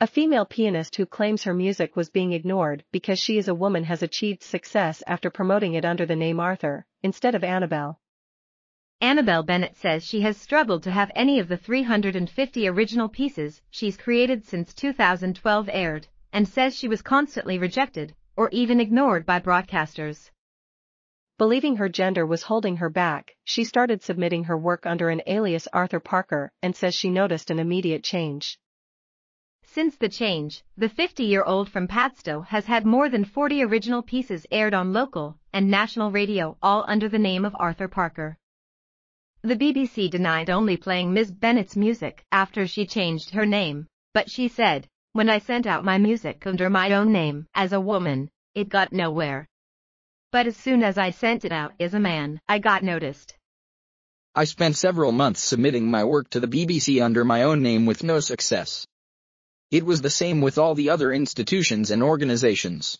A female pianist who claims her music was being ignored because she is a woman has achieved success after promoting it under the name Arthur, instead of Annabelle. Annabelle Bennett says she has struggled to have any of the 350 original pieces she's created since 2012 aired, and says she was constantly rejected, or even ignored by broadcasters. Believing her gender was holding her back, she started submitting her work under an alias Arthur Parker and says she noticed an immediate change. Since the change, the 50-year-old from Padstow has had more than 40 original pieces aired on local and national radio all under the name of Arthur Parker. The BBC denied only playing Ms. Bennett's music after she changed her name, but she said, when I sent out my music under my own name as a woman, it got nowhere. But as soon as I sent it out as a man, I got noticed. I spent several months submitting my work to the BBC under my own name with no success. It was the same with all the other institutions and organizations.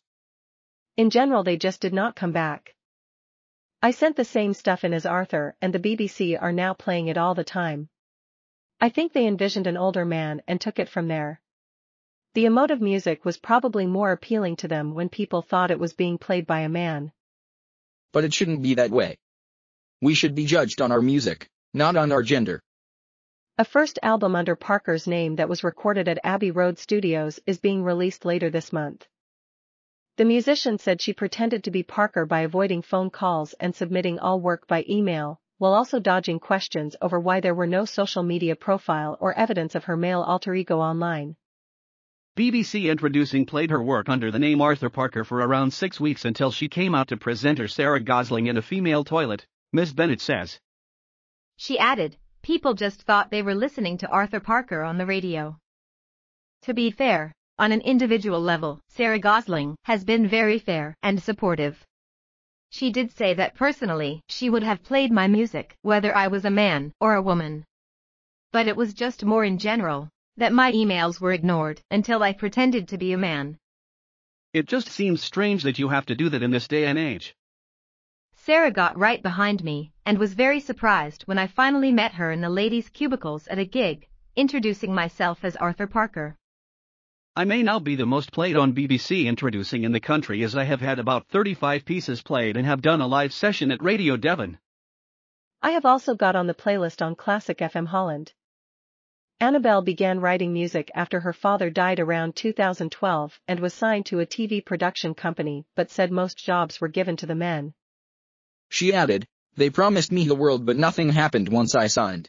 In general they just did not come back. I sent the same stuff in as Arthur and the BBC are now playing it all the time. I think they envisioned an older man and took it from there. The emotive music was probably more appealing to them when people thought it was being played by a man. But it shouldn't be that way. We should be judged on our music, not on our gender. A first album under Parker's name that was recorded at Abbey Road Studios is being released later this month. The musician said she pretended to be Parker by avoiding phone calls and submitting all work by email, while also dodging questions over why there were no social media profile or evidence of her male alter ego online. BBC Introducing played her work under the name Arthur Parker for around six weeks until she came out to presenter Sarah Gosling in a female toilet, Miss Bennett says. She added, people just thought they were listening to Arthur Parker on the radio. To be fair, on an individual level, Sarah Gosling has been very fair and supportive. She did say that personally, she would have played my music, whether I was a man or a woman. But it was just more in general, that my emails were ignored until I pretended to be a man. It just seems strange that you have to do that in this day and age. Sarah got right behind me and was very surprised when I finally met her in the ladies' cubicles at a gig, introducing myself as Arthur Parker. I may now be the most played on BBC introducing in the country as I have had about 35 pieces played and have done a live session at Radio Devon. I have also got on the playlist on Classic FM Holland. Annabelle began writing music after her father died around 2012 and was signed to a TV production company but said most jobs were given to the men. She added, They promised me the world but nothing happened once I signed.